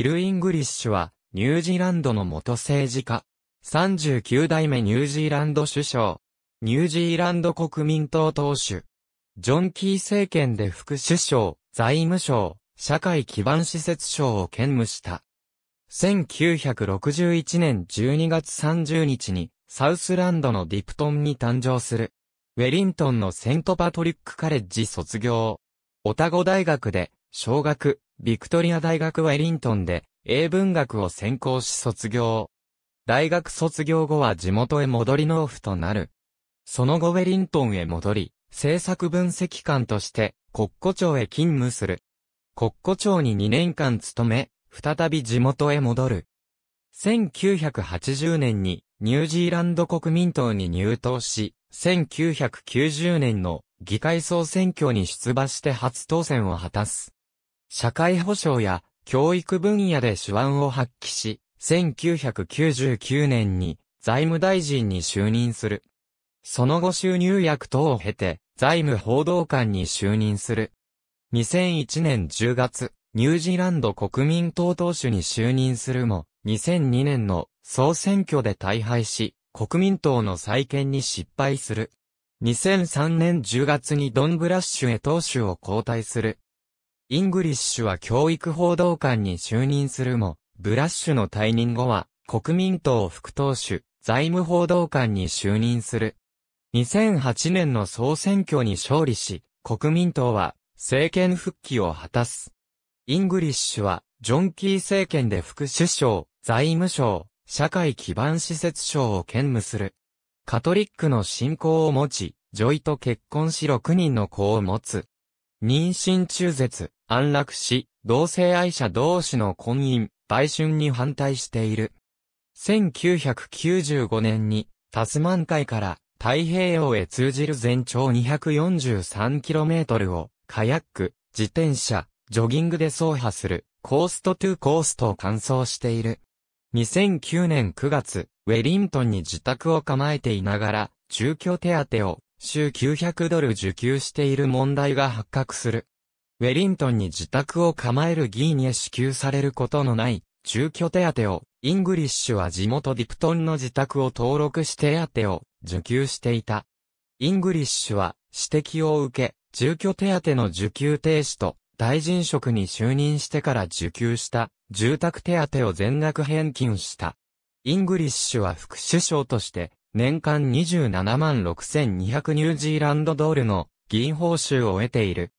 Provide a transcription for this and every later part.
ビル・イングリッシュは、ニュージーランドの元政治家。39代目ニュージーランド首相。ニュージーランド国民党党首。ジョン・キー政権で副首相、財務省、社会基盤施設省を兼務した。1961年12月30日に、サウスランドのディプトンに誕生する。ウェリントンのセントパトリックカレッジ卒業。オタゴ大学で小学、ビクトリア大学ウェリントンで、英文学を専攻し卒業。大学卒業後は地元へ戻り農夫となる。その後ウェリントンへ戻り、政策分析官として国庫庁へ勤務する。国庫庁に2年間勤め、再び地元へ戻る。1980年にニュージーランド国民党に入党し、1990年の議会総選挙に出馬して初当選を果たす。社会保障や教育分野で手腕を発揮し、1999年に財務大臣に就任する。その後収入役等を経て、財務報道官に就任する。2001年10月、ニュージーランド国民党党首に就任するも、2002年の総選挙で大敗し、国民党の再建に失敗する。2003年10月にドン・ブラッシュへ党首を交代する。イングリッシュは教育報道官に就任するも、ブラッシュの退任後は、国民党副党首、財務報道官に就任する。2008年の総選挙に勝利し、国民党は政権復帰を果たす。イングリッシュは、ジョン・キー政権で副首相、財務省、社会基盤施設省を兼務する。カトリックの信仰を持ち、ジョイと結婚し6人の子を持つ。妊娠中絶、安楽死、同性愛者同士の婚姻、売春に反対している。1995年に、タスマン海から太平洋へ通じる全長 243km を、カヤック、自転車、ジョギングで走破する、コーストトゥーコーストを完走している。2009年9月、ウェリントンに自宅を構えていながら、住居手当を、週900ドル受給している問題が発覚する。ウェリントンに自宅を構える議員へ支給されることのない住居手当を、イングリッシュは地元ディプトンの自宅を登録して手当を受給していた。イングリッシュは指摘を受け、住居手当の受給停止と大臣職に就任してから受給した住宅手当を全額返金した。イングリッシュは副首相として年間27万6200ニュージーランドドールの議員報酬を得ている。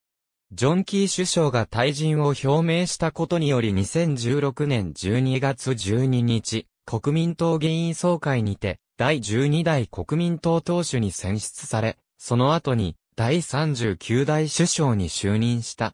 ジョン・キー首相が退陣を表明したことにより2016年12月12日、国民党議員総会にて、第12代国民党党首に選出され、その後に、第39代首相に就任した。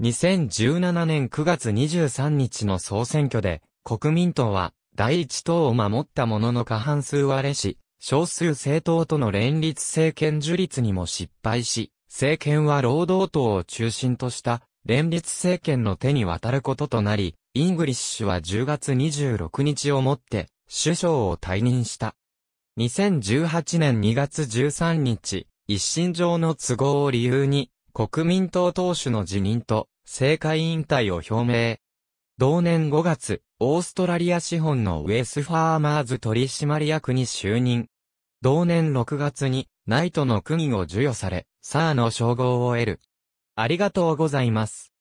2017年9月23日の総選挙で、国民党は、第一党を守ったものの過半数割れし、少数政党との連立政権樹立にも失敗し、政権は労働党を中心とした連立政権の手に渡ることとなり、イングリッシュは10月26日をもって首相を退任した。2018年2月13日、一身上の都合を理由に、国民党党首の辞任と政界引退を表明。同年5月、オーストラリア資本のウェスファーマーズ取締役に就任。同年6月に、ナイトの勲を授与され、サーの称号を得る。ありがとうございます。